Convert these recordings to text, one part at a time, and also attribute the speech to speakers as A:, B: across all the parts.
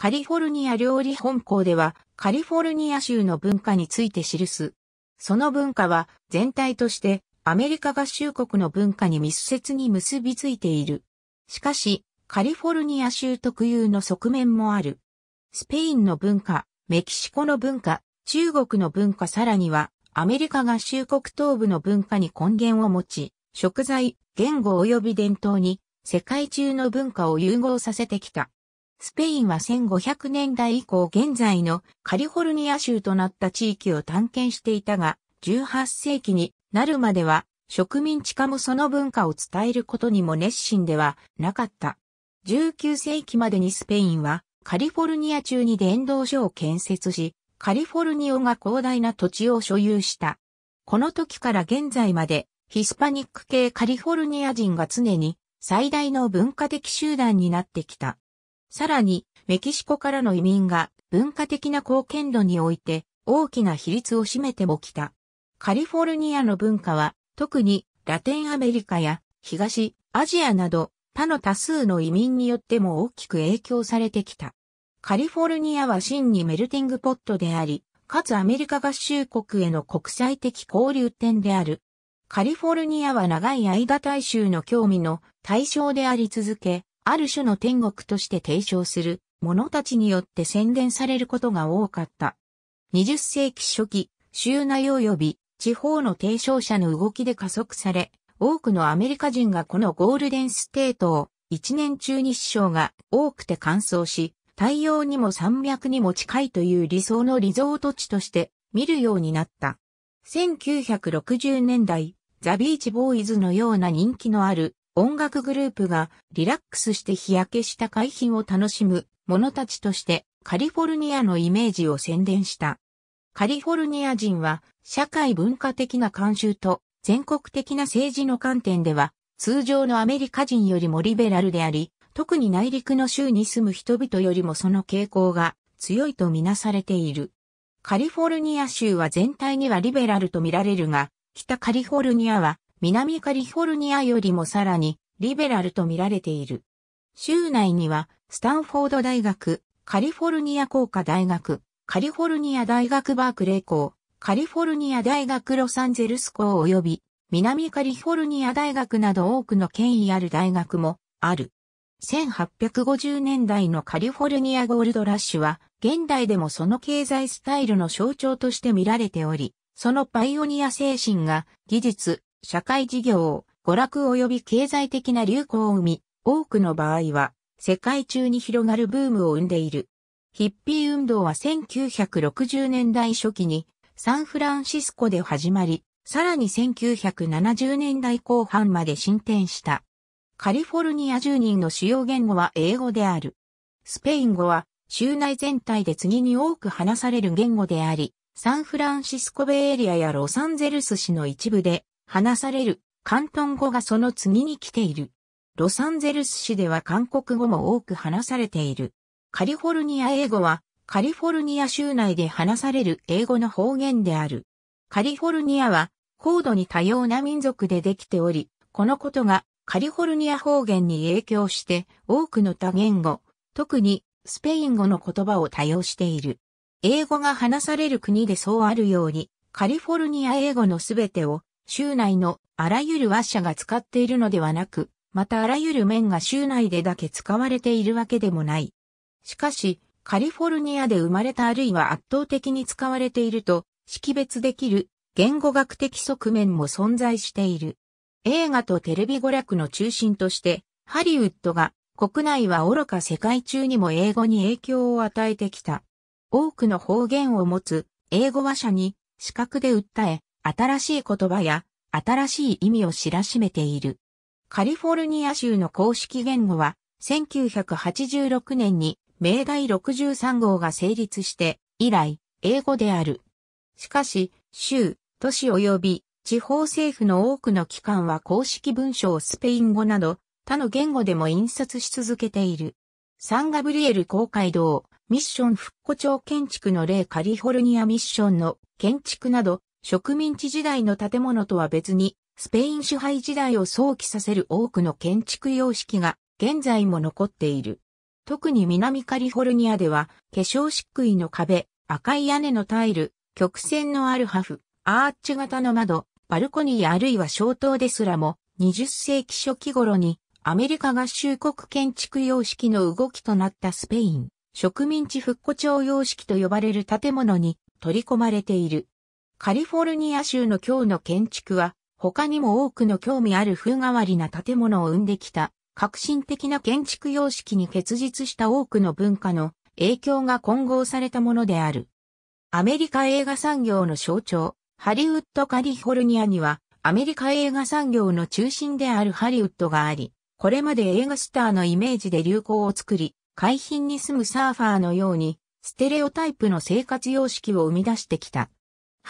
A: カリフォルニア料理本校では、カリフォルニア州の文化について記す。その文化は、全体として、アメリカ合衆国の文化に密接に結びついている。しかし、カリフォルニア州特有の側面もある。スペインの文化、メキシコの文化、中国の文化さらには、アメリカ合衆国東部の文化に根源を持ち、食材、言語及び伝統に、世界中の文化を融合させてきた。スペインは1500年代以降現在のカリフォルニア州となった地域を探検していたが、18世紀になるまでは植民地化もその文化を伝えることにも熱心ではなかった。19世紀までにスペインはカリフォルニア中に伝道所を建設し、カリフォルニアが広大な土地を所有した。この時から現在までヒスパニック系カリフォルニア人が常に最大の文化的集団になってきた。さらに、メキシコからの移民が文化的な貢献度において大きな比率を占めてもきた。カリフォルニアの文化は、特にラテンアメリカや東アジアなど他の多数の移民によっても大きく影響されてきた。カリフォルニアは真にメルティングポットであり、かつアメリカ合衆国への国際的交流点である。カリフォルニアは長い間大衆の興味の対象であり続け、ある種の天国として提唱する者たちによって宣伝されることが多かった。20世紀初期、州内及び地方の提唱者の動きで加速され、多くのアメリカ人がこのゴールデンステートを一年中に師匠が多くて乾燥し、太陽にも山脈にも近いという理想のリゾート地として見るようになった。1960年代、ザ・ビーチ・ボーイズのような人気のある音楽グループがリラックスして日焼けした海浜を楽しむ者たちとしてカリフォルニアのイメージを宣伝した。カリフォルニア人は社会文化的な慣習と全国的な政治の観点では通常のアメリカ人よりもリベラルであり、特に内陸の州に住む人々よりもその傾向が強いとみなされている。カリフォルニア州は全体にはリベラルとみられるが、北カリフォルニアは南カリフォルニアよりもさらにリベラルと見られている。州内には、スタンフォード大学、カリフォルニア工科大学、カリフォルニア大学バークレー校、カリフォルニア大学ロサンゼルス校及び、南カリフォルニア大学など多くの権威ある大学もある。1850年代のカリフォルニアゴールドラッシュは、現代でもその経済スタイルの象徴として見られており、そのパイオニア精神が技術、社会事業、娯楽及び経済的な流行を生み、多くの場合は、世界中に広がるブームを生んでいる。ヒッピー運動は1960年代初期にサンフランシスコで始まり、さらに1970年代後半まで進展した。カリフォルニア住人の主要言語は英語である。スペイン語は州内全体で次に多く話される言語であり、サンフランシスコベイエリアやロサンゼルス市の一部で話される広東語がその次に来ている。ロサンゼルス市では韓国語も多く話されている。カリフォルニア英語はカリフォルニア州内で話される英語の方言である。カリフォルニアは高度に多様な民族でできており、このことがカリフォルニア方言に影響して多くの多言語、特にスペイン語の言葉を多用している。英語が話される国でそうあるように、カリフォルニア英語のすべてを州内のあらゆる和社が使っているのではなく、またあらゆる面が州内でだけ使われているわけでもない。しかし、カリフォルニアで生まれたあるいは圧倒的に使われていると識別できる言語学的側面も存在している。映画とテレビ娯楽の中心として、ハリウッドが国内は愚か世界中にも英語に影響を与えてきた。多くの方言を持つ英語話者に視覚で訴え、新しい言葉や新しい意味を知らしめている。カリフォルニア州の公式言語は、1986年に明大63号が成立して以来、英語である。しかし、州、都市及び地方政府の多くの機関は公式文書をスペイン語など他の言語でも印刷し続けている。サンガブリエル公会堂、ミッション復古町建築の例カリフォルニアミッションの建築など植民地時代の建物とは別に、スペイン支配時代を想起させる多くの建築様式が現在も残っている。特に南カリフォルニアでは、化粧漆喰の壁、赤い屋根のタイル、曲線のあるハフ、アーチ型の窓、バルコニーあるいは小灯ですらも、20世紀初期頃にアメリカ合衆国建築様式の動きとなったスペイン、植民地復古町様式と呼ばれる建物に取り込まれている。カリフォルニア州の今日の建築は、他にも多くの興味ある風変わりな建物を生んできた、革新的な建築様式に結実した多くの文化の影響が混合されたものである。アメリカ映画産業の象徴、ハリウッドカリフォルニアには、アメリカ映画産業の中心であるハリウッドがあり、これまで映画スターのイメージで流行を作り、海浜に住むサーファーのように、ステレオタイプの生活様式を生み出してきた。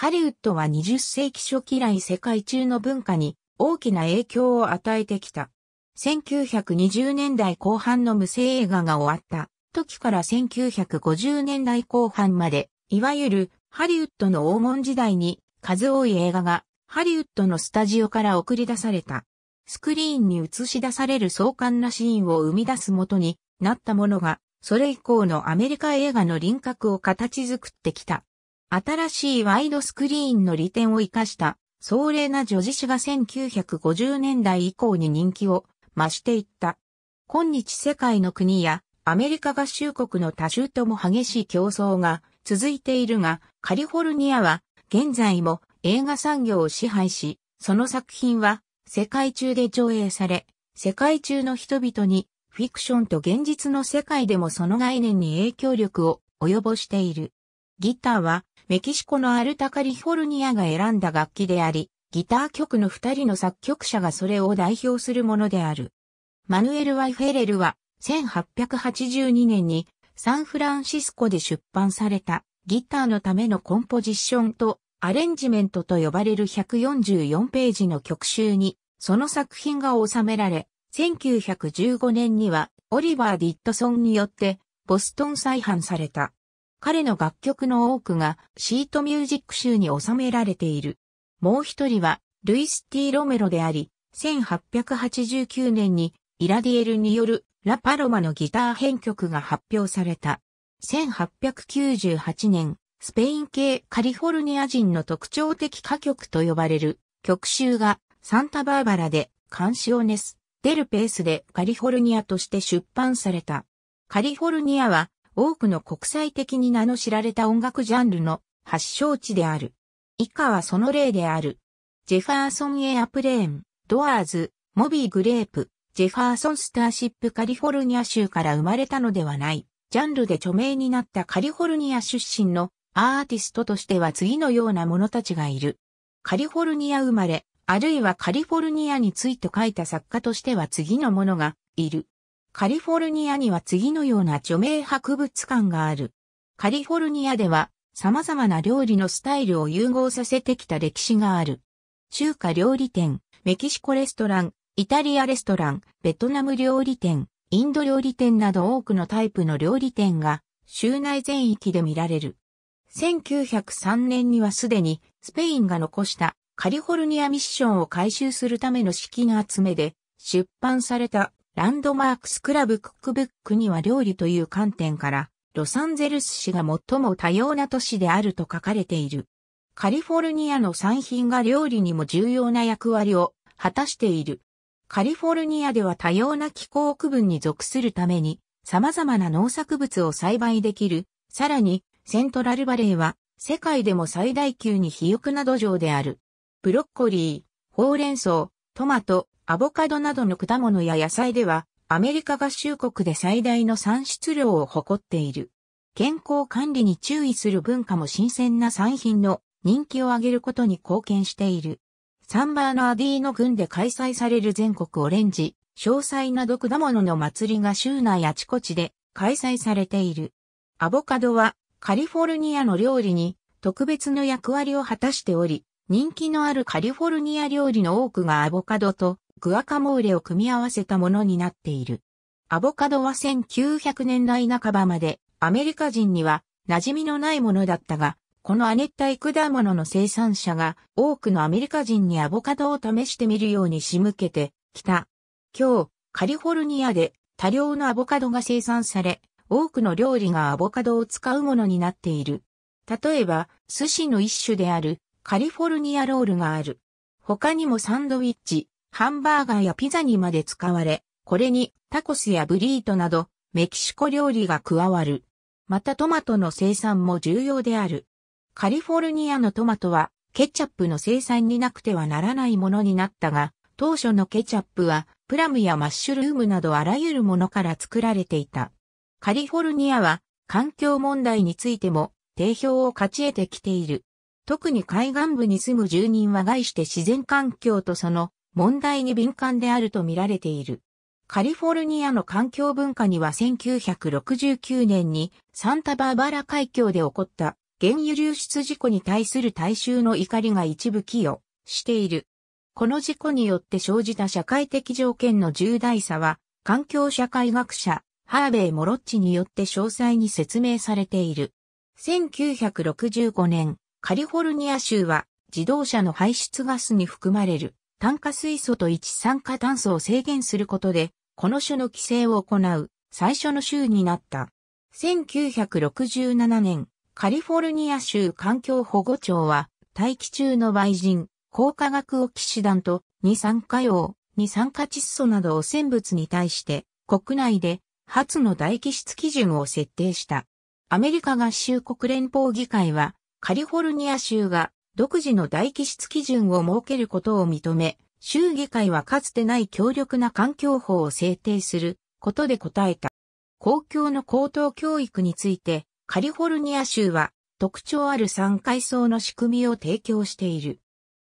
A: ハリウッドは20世紀初期来世界中の文化に大きな影響を与えてきた。1920年代後半の無声映画が終わった時から1950年代後半まで、いわゆるハリウッドの黄金時代に数多い映画がハリウッドのスタジオから送り出された。スクリーンに映し出される壮観なシーンを生み出す元になったものが、それ以降のアメリカ映画の輪郭を形作ってきた。新しいワイドスクリーンの利点を活かした壮麗な女子誌が1950年代以降に人気を増していった。今日世界の国やアメリカ合衆国の多州とも激しい競争が続いているが、カリフォルニアは現在も映画産業を支配し、その作品は世界中で上映され、世界中の人々にフィクションと現実の世界でもその概念に影響力を及ぼしている。ギターはメキシコのアルタカリフォルニアが選んだ楽器であり、ギター曲の二人の作曲者がそれを代表するものである。マヌエル・ワイフェレルは、1882年にサンフランシスコで出版されたギターのためのコンポジションとアレンジメントと呼ばれる144ページの曲集にその作品が収められ、1915年にはオリバー・ディットソンによってボストン再販された。彼の楽曲の多くがシートミュージック集に収められている。もう一人はルイス・ティ・ロメロであり、1889年にイラディエルによるラ・パロマのギター編曲が発表された。1898年、スペイン系カリフォルニア人の特徴的歌曲と呼ばれる曲集がサンタバーバラでカンシオネス・デルペースでカリフォルニアとして出版された。カリフォルニアは多くの国際的に名の知られた音楽ジャンルの発祥地である。以下はその例である。ジェファーソンエアプレーン、ドアーズ、モビーグレープ、ジェファーソンスターシップカリフォルニア州から生まれたのではない。ジャンルで著名になったカリフォルニア出身のアーティストとしては次のような者たちがいる。カリフォルニア生まれ、あるいはカリフォルニアについて書いた作家としては次の者がいる。カリフォルニアには次のような著名博物館がある。カリフォルニアでは様々な料理のスタイルを融合させてきた歴史がある。中華料理店、メキシコレストラン、イタリアレストラン、ベトナム料理店、インド料理店など多くのタイプの料理店が州内全域で見られる。1903年にはすでにスペインが残したカリフォルニアミッションを回収するための資金集めで出版されたランドマークスクラブクックブックには料理という観点から、ロサンゼルス市が最も多様な都市であると書かれている。カリフォルニアの産品が料理にも重要な役割を果たしている。カリフォルニアでは多様な気候区分に属するために様々な農作物を栽培できる。さらに、セントラルバレーは世界でも最大級に肥沃な土壌である。ブロッコリー、ほうれん草、トマト、アボカドなどの果物や野菜では、アメリカ合衆国で最大の産出量を誇っている。健康管理に注意する文化も新鮮な産品の人気を上げることに貢献している。サンバーナーディーノ群で開催される全国オレンジ、詳細など果物の祭りが州内あちこちで開催されている。アボカドはカリフォルニアの料理に特別の役割を果たしており、人気のあるカリフォルニア料理の多くがアボカドとグアカモーレを組み合わせたものになっている。アボカドは1900年代半ばまでアメリカ人には馴染みのないものだったが、この亜熱帯果物の生産者が多くのアメリカ人にアボカドを試してみるように仕向けてきた。今日、カリフォルニアで多量のアボカドが生産され、多くの料理がアボカドを使うものになっている。例えば、寿司の一種であるカリフォルニアロールがある。他にもサンドウィッチ、ハンバーガーやピザにまで使われ、これにタコスやブリートなどメキシコ料理が加わる。またトマトの生産も重要である。カリフォルニアのトマトはケチャップの生産になくてはならないものになったが、当初のケチャップはプラムやマッシュルームなどあらゆるものから作られていた。カリフォルニアは環境問題についても定評を勝ち得てきている。特に海岸部に住む住人は害して自然環境とその問題に敏感であると見られている。カリフォルニアの環境文化には1969年にサンタバーバラ海峡で起こった原油流出事故に対する大衆の怒りが一部寄与している。この事故によって生じた社会的条件の重大さは環境社会学者ハーベイ・モロッチによって詳細に説明されている。1965年、カリフォルニア州は自動車の排出ガスに含まれる炭化水素と一酸化炭素を制限することで、この種の規制を行う最初の州になった。1967年、カリフォルニア州環境保護庁は、大気中の売人、高化学オキシダント、二酸化用、二酸化窒素など汚染物に対して、国内で初の大気質基準を設定した。アメリカ合衆国連邦議会は、カリフォルニア州が独自の大気質基準を設けることを認め、州議会はかつてない強力な環境法を制定することで答えた。公共の高等教育について、カリフォルニア州は特徴ある3階層の仕組みを提供している。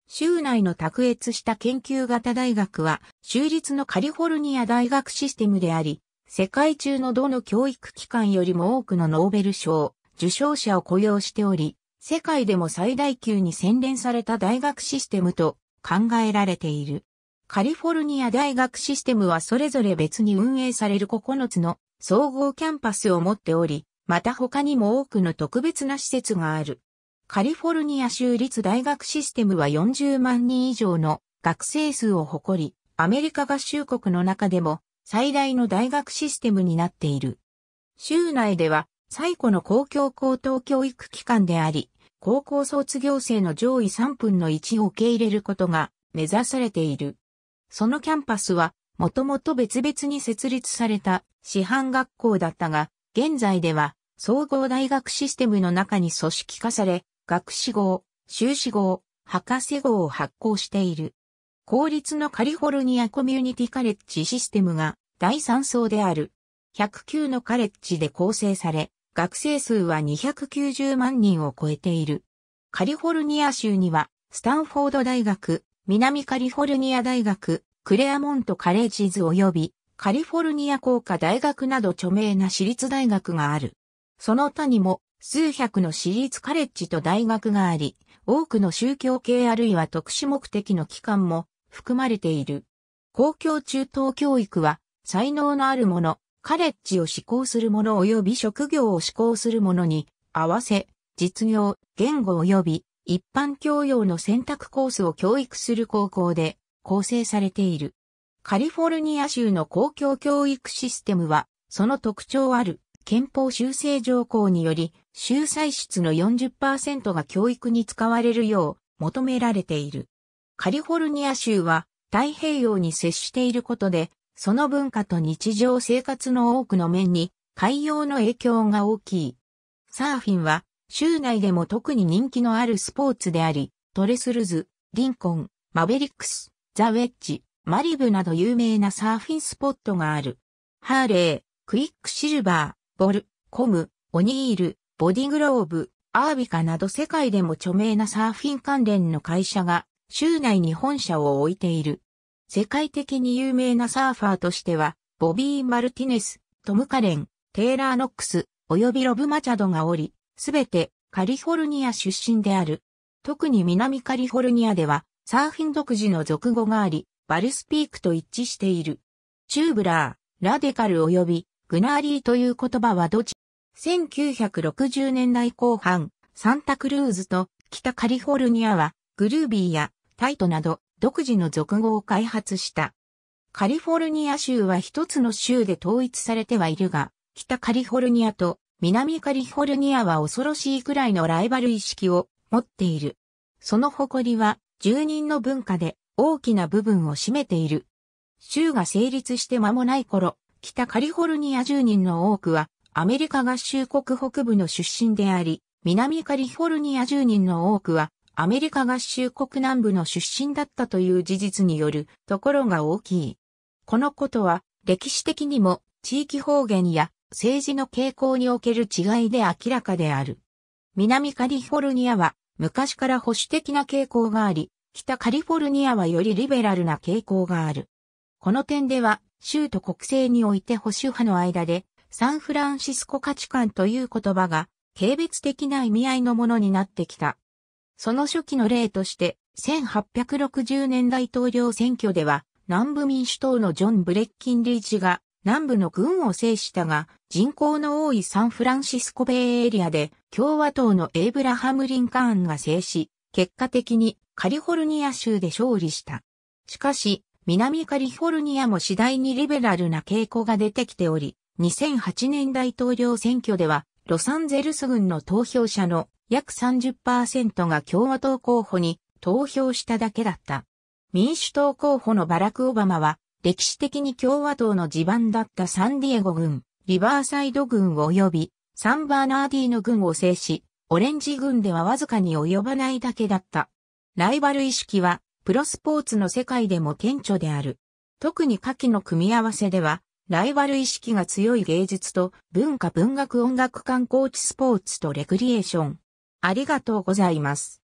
A: 州内の卓越した研究型大学は、州立のカリフォルニア大学システムであり、世界中のどの教育機関よりも多くのノーベル賞、受賞者を雇用しており、世界でも最大級に洗練された大学システムと考えられている。カリフォルニア大学システムはそれぞれ別に運営される9つの総合キャンパスを持っており、また他にも多くの特別な施設がある。カリフォルニア州立大学システムは40万人以上の学生数を誇り、アメリカ合衆国の中でも最大の大学システムになっている。州内では最古の公共高等教育機関であり、高校卒業生の上位3分の1を受け入れることが目指されている。そのキャンパスは、もともと別々に設立された市販学校だったが、現在では総合大学システムの中に組織化され、学士号、修士号、博士号を発行している。公立のカリフォルニアコミュニティカレッジシステムが第3層である。109のカレッジで構成され、学生数は290万人を超えている。カリフォルニア州には、スタンフォード大学、南カリフォルニア大学、クレアモントカレッジズ及び、カリフォルニア工科大学など著名な私立大学がある。その他にも、数百の私立カレッジと大学があり、多くの宗教系あるいは特殊目的の機関も含まれている。公共中等教育は、才能のある者、カレッジを施行する者及び職業を施行する者に合わせ、実業、言語及び一般教養の選択コースを教育する高校で構成されている。カリフォルニア州の公共教育システムは、その特徴ある憲法修正条項により、州歳出の40%が教育に使われるよう求められている。カリフォルニア州は太平洋に接していることで、その文化と日常生活の多くの面に海洋の影響が大きい。サーフィンは州内でも特に人気のあるスポーツであり、トレスルズ、リンコン、マベリックス、ザ・ウェッジ、マリブなど有名なサーフィンスポットがある。ハーレー、クイックシルバー、ボル、コム、オニール、ボディグローブ、アービカなど世界でも著名なサーフィン関連の会社が州内に本社を置いている。世界的に有名なサーファーとしては、ボビー・マルティネス、トム・カレン、テイラー・ノックス、及びロブ・マチャドがおり、すべてカリフォルニア出身である。特に南カリフォルニアでは、サーフィン独自の俗語があり、バルスピークと一致している。チューブラー、ラデカル及びグナーリーという言葉はどち、1960年代後半、サンタクルーズと北カリフォルニアはグルービーやタイトなど独自の俗語を開発した。カリフォルニア州は一つの州で統一されてはいるが、北カリフォルニアと南カリフォルニアは恐ろしいくらいのライバル意識を持っている。その誇りは住人の文化で大きな部分を占めている。州が成立して間もない頃、北カリフォルニア住人の多くはアメリカ合衆国北部の出身であり、南カリフォルニア住人の多くはアメリカ合衆国南部の出身だったという事実によるところが大きい。このことは歴史的にも地域方言や政治の傾向における違いで明らかである。南カリフォルニアは昔から保守的な傾向があり、北カリフォルニアはよりリベラルな傾向がある。この点では、州と国政において保守派の間で、サンフランシスコ価値観という言葉が、軽蔑的な意味合いのものになってきた。その初期の例として、1860年大統領選挙では、南部民主党のジョン・ブレッキンリーチが南部の軍を制したが、人口の多いサンフランシスコベイエリアで共和党のエイブラハム・リンカーンが制し、結果的にカリフォルニア州で勝利した。しかし、南カリフォルニアも次第にリベラルな傾向が出てきており、2008年大統領選挙ではロサンゼルス軍の投票者の約30%が共和党候補に投票しただけだった。民主党候補のバラク・オバマは、歴史的に共和党の地盤だったサンディエゴ軍、リバーサイド軍及びサンバーナーディーの軍を制し、オレンジ軍ではわずかに及ばないだけだった。ライバル意識は、プロスポーツの世界でも顕著である。特に下記の組み合わせでは、ライバル意識が強い芸術と文化文学音楽観光地スポーツとレクリエーション。ありがとうございます。